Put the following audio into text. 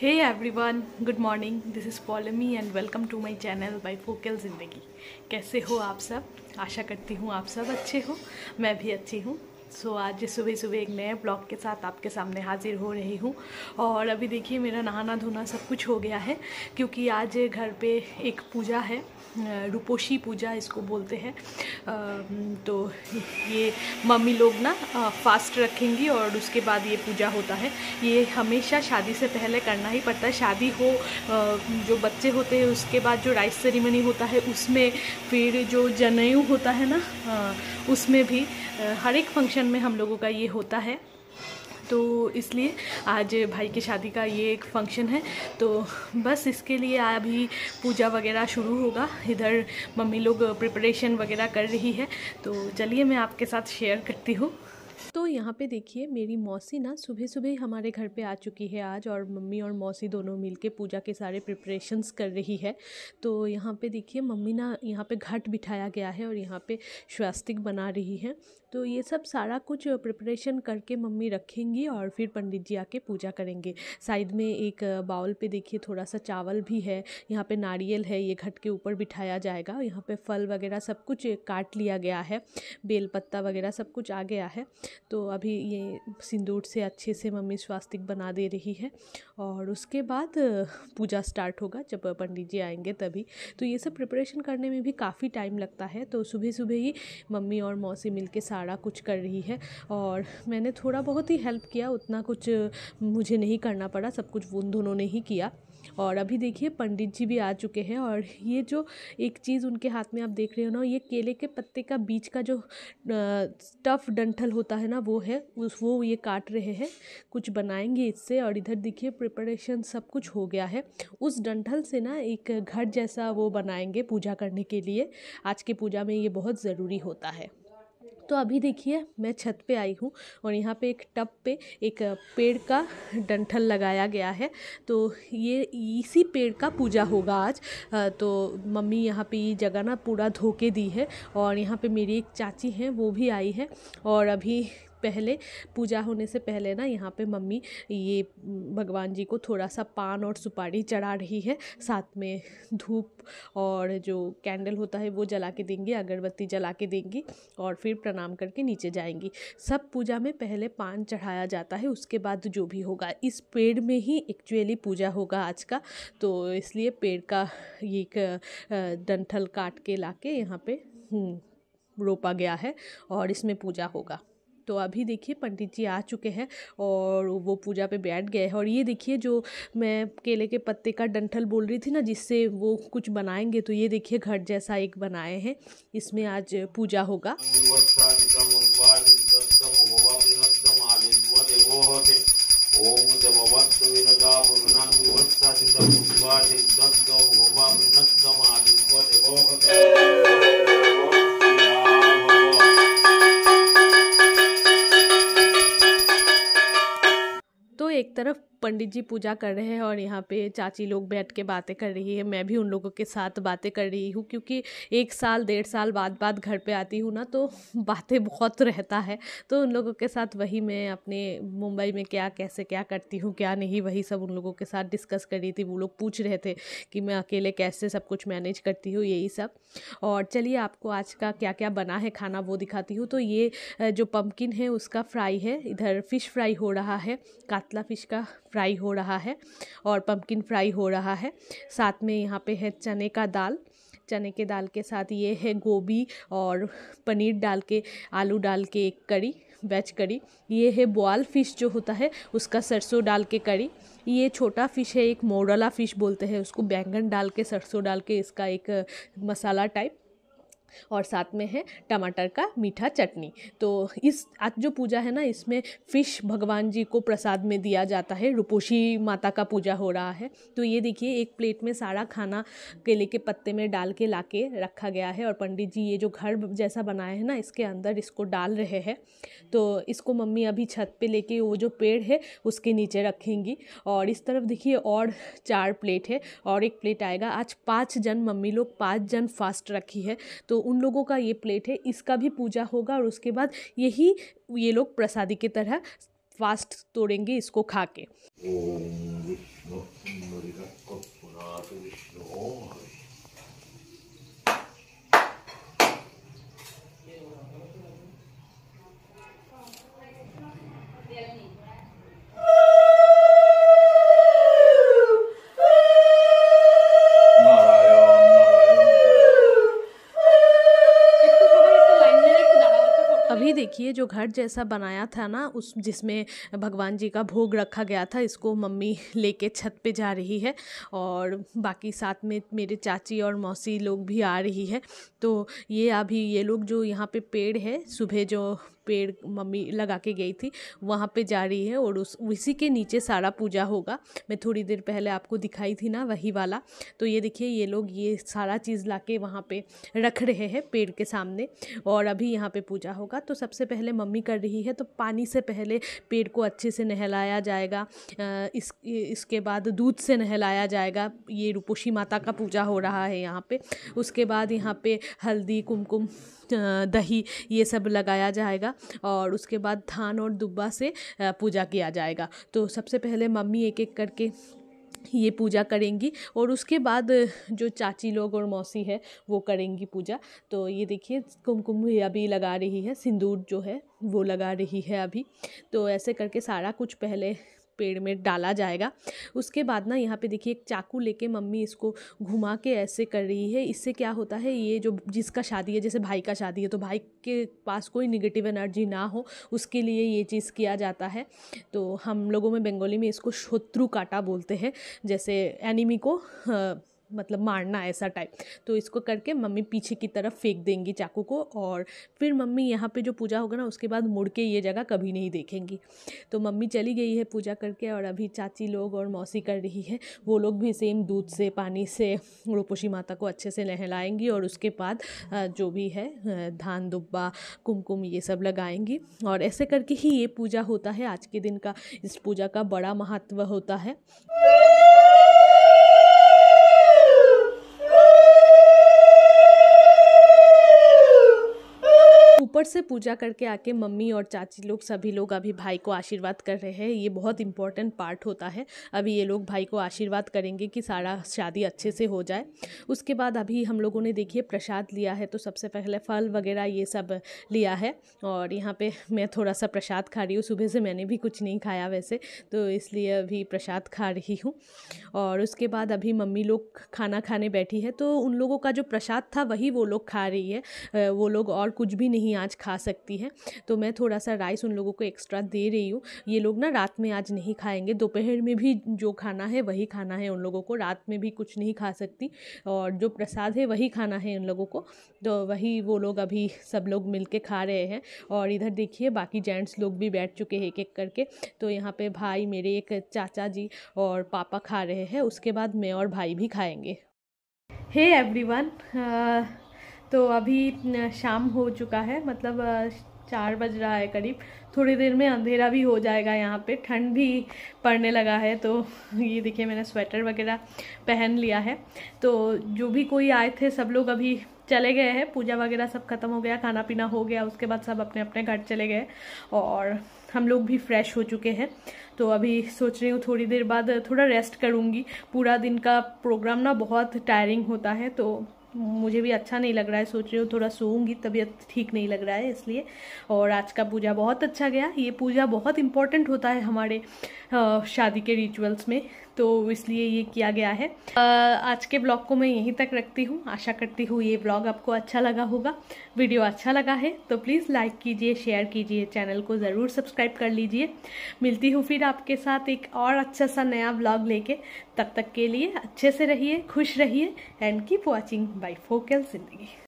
hey one good morning this is Paulami and welcome to my channel bifocal ज़िंदगी कैसे हो आप सब आशा करती हूँ आप सब अच्छे हो मैं भी अच्छी हूँ सो so, आज सुबह सुबह एक नए ब्लॉग के साथ आपके सामने हाजिर हो रही हूँ और अभी देखिए मेरा नहाना धोना सब कुछ हो गया है क्योंकि आज घर पे एक पूजा है रुपोशी पूजा इसको बोलते हैं तो ये मम्मी लोग ना फास्ट रखेंगी और उसके बाद ये पूजा होता है ये हमेशा शादी से पहले करना ही पड़ता है शादी हो जो बच्चे होते हैं उसके बाद जो राइस सेरेमनी होता है उसमें फिर जो जनेऊ होता है ना उसमें भी हर एक फंक्शन ट्रेडिशन में हम लोगों का ये होता है तो इसलिए आज भाई की शादी का ये एक फंक्शन है तो बस इसके लिए अभी पूजा वगैरह शुरू होगा इधर मम्मी लोग प्रिपरेशन वगैरह कर रही है तो चलिए मैं आपके साथ शेयर करती हूँ तो यहाँ पे देखिए मेरी मौसी ना सुबह सुबह हमारे घर पे आ चुकी है आज और मम्मी और मौसी दोनों मिलके पूजा के सारे प्रिपरेशंस कर रही है तो यहाँ पे देखिए मम्मी ना यहाँ पे घाट बिठाया गया है और यहाँ पे स्वास्तिक बना रही है तो ये सब सारा कुछ प्रिपरेशन करके मम्मी रखेंगी और फिर पंडित जी आके पूजा करेंगे साइड में एक बाउल पे देखिए थोड़ा सा चावल भी है यहाँ पे नारियल है ये घट के ऊपर बिठाया जाएगा यहाँ पे फल वगैरह सब कुछ काट लिया गया है बेलपत्ता वगैरह सब कुछ आ गया है तो अभी ये सिंदूर से अच्छे से मम्मी स्वास्तिक बना दे रही है और उसके बाद पूजा स्टार्ट होगा जब पंडित जी आएंगे तभी तो ये सब प्रिपरेशन करने में भी काफ़ी टाइम लगता है तो सुबह सुबह ही मम्मी और मौसी मिल के सारा कुछ कर रही है और मैंने थोड़ा बहुत ही हेल्प किया उतना कुछ मुझे नहीं करना पड़ा सब कुछ उन दोनों ने ही किया और अभी देखिए पंडित जी भी आ चुके हैं और ये जो एक चीज़ उनके हाथ में आप देख रहे हो ना ये केले के पत्ते का बीच का जो टफ डंठल होता होता है ना वो है उस वो ये काट रहे हैं कुछ बनाएंगे इससे और इधर देखिए प्रिपरेशन सब कुछ हो गया है उस डंठल से ना एक घर जैसा वो बनाएंगे पूजा करने के लिए आज की पूजा में ये बहुत ज़रूरी होता है तो अभी देखिए मैं छत पे आई हूँ और यहाँ पे एक टब पे एक पेड़ का डंठल लगाया गया है तो ये इसी पेड़ का पूजा होगा आज तो मम्मी यहाँ पे ये जगह ना पूरा धो के दी है और यहाँ पे मेरी एक चाची हैं वो भी आई है और अभी पहले पूजा होने से पहले ना यहाँ पे मम्मी ये भगवान जी को थोड़ा सा पान और सुपारी चढ़ा रही है साथ में धूप और जो कैंडल होता है वो जला के देंगी अगरबत्ती जला के देंगी और फिर प्रणाम करके नीचे जाएंगी सब पूजा में पहले पान चढ़ाया जाता है उसके बाद जो भी होगा इस पेड़ में ही एक्चुअली पूजा होगा आज का तो इसलिए पेड़ का ये डंठल काट के ला के यहाँ पर हम्म, रोपा गया है और इसमें पूजा होगा तो अभी देखिए पंडित जी आ चुके हैं और वो पूजा पे बैठ गए हैं और ये देखिए जो मैं केले के पत्ते का डंठल बोल रही थी ना जिससे वो कुछ बनाएंगे तो ये देखिए घर जैसा एक बनाए हैं इसमें आज पूजा होगा ओम पंडित जी पूजा कर रहे हैं और यहाँ पे चाची लोग बैठ के बातें कर रही है मैं भी उन लोगों के साथ बातें कर रही हूँ क्योंकि एक साल डेढ़ साल बाद बाद घर पे आती हूँ ना तो बातें बहुत रहता है तो उन लोगों के साथ वही मैं अपने मुंबई में क्या कैसे क्या करती हूँ क्या नहीं वही सब उन लोगों के साथ डिस्कस कर रही थी वो लोग पूछ रहे थे कि मैं अकेले कैसे सब कुछ मैनेज करती हूँ यही सब और चलिए आपको आज का क्या क्या बना है खाना वो दिखाती हूँ तो ये जो पम्पकिन है उसका फ्राई है इधर फ़िश फ्राई हो रहा है कातला फ़िश का फ्राई हो रहा है और पम्पकिन फ्राई हो रहा है साथ में यहाँ पे है चने का दाल चने के दाल के साथ ये है गोभी और पनीर डाल के आलू डाल के एक करी वेज करी ये है बॉयल फ़िश जो होता है उसका सरसों डाल के करी ये छोटा फ़िश है एक मोरला फ़िश बोलते हैं उसको बैंगन डाल के सरसों डाल के इसका एक मसाला टाइप और साथ में है टमाटर का मीठा चटनी तो इस आज जो पूजा है ना इसमें फिश भगवान जी को प्रसाद में दिया जाता है रुपोषी माता का पूजा हो रहा है तो ये देखिए एक प्लेट में सारा खाना केले के पत्ते में डाल के ला के रखा गया है और पंडित जी ये जो घर जैसा बनाया है ना इसके अंदर इसको डाल रहे हैं तो इसको मम्मी अभी छत पर लेके वो जो पेड़ है उसके नीचे रखेंगी और इस तरफ देखिए और चार प्लेट है और एक प्लेट आएगा आज पाँच जन मम्मी लोग पाँच जन फास्ट रखी है तो उन लोगों का ये प्लेट है इसका भी पूजा होगा और उसके बाद यही ये लोग प्रसादी की तरह फास्ट तोड़ेंगे इसको खा के देखिए जो घर जैसा बनाया था ना उस जिसमें भगवान जी का भोग रखा गया था इसको मम्मी लेके छत पे जा रही है और बाकी साथ में मेरे चाची और मौसी लोग भी आ रही है तो ये अभी ये लोग जो यहाँ पे पेड़ है सुबह जो पेड़ मम्मी लगा के गई थी वहाँ पे जा रही है और उस उसी के नीचे सारा पूजा होगा मैं थोड़ी देर पहले आपको दिखाई थी ना वही वाला तो ये देखिए ये लोग ये सारा चीज़ ला के वहाँ पे रख रहे हैं पेड़ के सामने और अभी यहाँ पे पूजा होगा तो सबसे पहले मम्मी कर रही है तो पानी से पहले पेड़ को अच्छे से नहलाया जाएगा इस इसके बाद दूध से नहलाया जाएगा ये रुपोशी माता का पूजा हो रहा है यहाँ पर उसके बाद यहाँ पर हल्दी कुमकुम दही ये सब लगाया जाएगा जाएगा और उसके बाद धान और दुब्बा से पूजा किया जाएगा तो सबसे पहले मम्मी एक एक करके ये पूजा करेंगी और उसके बाद जो चाची लोग और मौसी है वो करेंगी पूजा तो ये देखिए कुमकुम अभी लगा रही है सिंदूर जो है वो लगा रही है अभी तो ऐसे करके सारा कुछ पहले पेड़ में डाला जाएगा उसके बाद ना यहाँ पे देखिए एक चाकू लेके मम्मी इसको घुमा के ऐसे कर रही है इससे क्या होता है ये जो जिसका शादी है जैसे भाई का शादी है तो भाई के पास कोई निगेटिव एनर्जी ना हो उसके लिए ये चीज़ किया जाता है तो हम लोगों में बंगाली में इसको शत्रु काटा बोलते हैं जैसे एनिमी को आ, हाँ, मतलब मारना ऐसा टाइप तो इसको करके मम्मी पीछे की तरफ फेंक देंगी चाकू को और फिर मम्मी यहाँ पे जो पूजा होगा ना उसके बाद मुड़ के ये जगह कभी नहीं देखेंगी तो मम्मी चली गई है पूजा करके और अभी चाची लोग और मौसी कर रही है वो लोग भी सेम दूध से पानी से रोपोशी माता को अच्छे से नहलाएँगी और उसके बाद जो भी है धान दुब्बा कुमकुम ये सब लगाएंगी और ऐसे करके ही ये पूजा होता है आज के दिन का इस पूजा का बड़ा महत्व होता है फटाफट से पूजा करके आके मम्मी और चाची लोग सभी लोग अभी भाई को आशीर्वाद कर रहे हैं ये बहुत इंपॉर्टेंट पार्ट होता है अभी ये लोग भाई को आशीर्वाद करेंगे कि सारा शादी अच्छे से हो जाए उसके बाद अभी हम लोगों ने देखिए प्रसाद लिया है तो सबसे पहले फल वगैरह ये सब लिया है और यहाँ पर मैं थोड़ा सा प्रसाद खा रही हूँ सुबह से मैंने भी कुछ नहीं खाया वैसे तो इसलिए अभी प्रसाद खा रही हूँ और उसके बाद अभी मम्मी लोग खाना खाने बैठी है तो उन लोगों का जो प्रसाद था वही वो लोग खा रही है वो लोग और कुछ भी नहीं आज आज खा सकती है तो मैं थोड़ा सा राइस उन लोगों को एक्स्ट्रा दे रही हूँ ये लोग ना रात में आज नहीं खाएंगे दोपहर में भी जो खाना है वही खाना है उन लोगों को रात में भी कुछ नहीं खा सकती और जो प्रसाद है वही खाना है उन लोगों को तो वही वो लोग अभी सब लोग मिल के खा रहे हैं और इधर देखिए बाकी जेंट्स लोग भी बैठ चुके हैं एक एक करके तो यहाँ पे भाई मेरे एक चाचा जी और पापा खा रहे हैं उसके बाद मैं और भाई भी खाएंगे हे एवरीवन तो अभी शाम हो चुका है मतलब चार बज रहा है करीब थोड़ी देर में अंधेरा भी हो जाएगा यहाँ पे ठंड भी पड़ने लगा है तो ये देखिए मैंने स्वेटर वगैरह पहन लिया है तो जो भी कोई आए थे सब लोग अभी चले गए हैं पूजा वगैरह सब खत्म हो गया खाना पीना हो गया उसके बाद सब अपने अपने घर चले गए और हम लोग भी फ्रेश हो चुके हैं तो अभी सोच रही हूँ थोड़ी देर बाद थोड़ा रेस्ट करूँगी पूरा दिन का प्रोग्राम ना बहुत टायरिंग होता है तो मुझे भी अच्छा नहीं लग रहा है सोच रही हूँ थोड़ा सोऊंगी तबीयत ठीक नहीं लग रहा है इसलिए और आज का पूजा बहुत अच्छा गया ये पूजा बहुत इंपॉर्टेंट होता है हमारे शादी के रिचुअल्स में तो इसलिए ये किया गया है आज के ब्लॉग को मैं यहीं तक रखती हूँ आशा करती हूँ ये ब्लॉग आपको अच्छा लगा होगा वीडियो अच्छा लगा है तो प्लीज़ लाइक कीजिए शेयर कीजिए चैनल को ज़रूर सब्सक्राइब कर लीजिए मिलती हूँ फिर आपके साथ एक और अच्छा सा नया ब्लॉग लेके तब तक के लिए अच्छे से रहिए खुश रहिए and keep watching bifocal जिंदगी